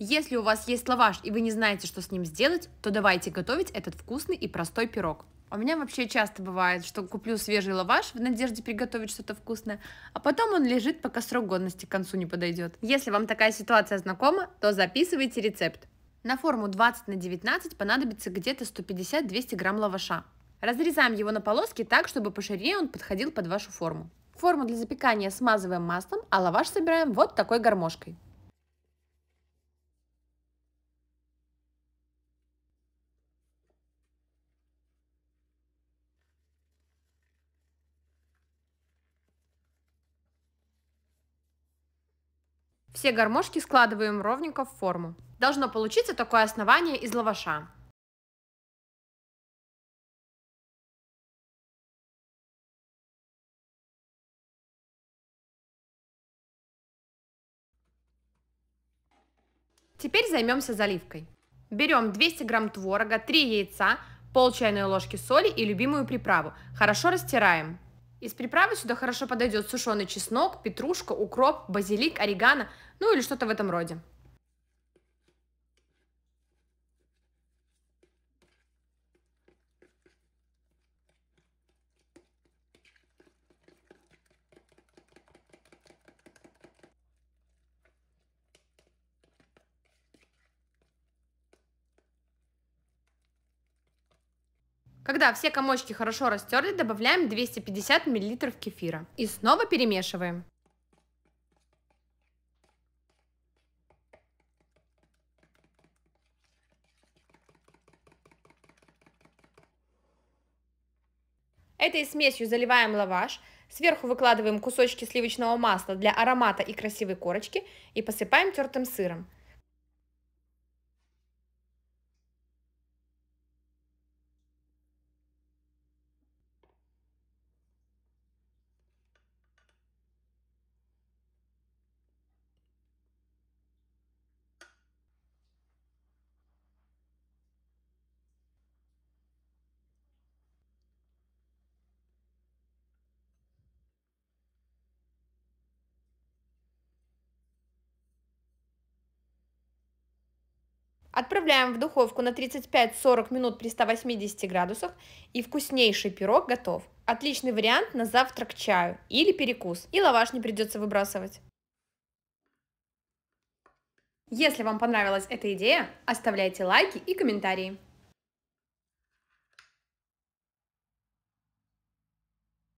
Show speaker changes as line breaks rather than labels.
Если у вас есть лаваш и вы не знаете, что с ним сделать, то давайте готовить этот вкусный и простой пирог. У меня вообще часто бывает, что куплю свежий лаваш в надежде приготовить что-то вкусное, а потом он лежит, пока срок годности к концу не подойдет. Если вам такая ситуация знакома, то записывайте рецепт. На форму 20 на 19 понадобится где-то 150-200 грамм лаваша. Разрезаем его на полоски так, чтобы по ширине он подходил под вашу форму. Форму для запекания смазываем маслом, а лаваш собираем вот такой гармошкой. Все гармошки складываем ровненько в форму. Должно получиться такое основание из лаваша. Теперь займемся заливкой. Берем 200 грамм творога, 3 яйца, пол чайной ложки соли и любимую приправу. Хорошо растираем. Из приправы сюда хорошо подойдет сушеный чеснок, петрушка, укроп, базилик, орегано, ну или что-то в этом роде. Когда все комочки хорошо растерли, добавляем 250 мл кефира. И снова перемешиваем. Этой смесью заливаем лаваш, сверху выкладываем кусочки сливочного масла для аромата и красивой корочки и посыпаем тертым сыром. Отправляем в духовку на 35-40 минут при 180 градусах, и вкуснейший пирог готов. Отличный вариант на завтрак к чаю или перекус, и лаваш не придется выбрасывать. Если вам понравилась эта идея, оставляйте лайки и комментарии.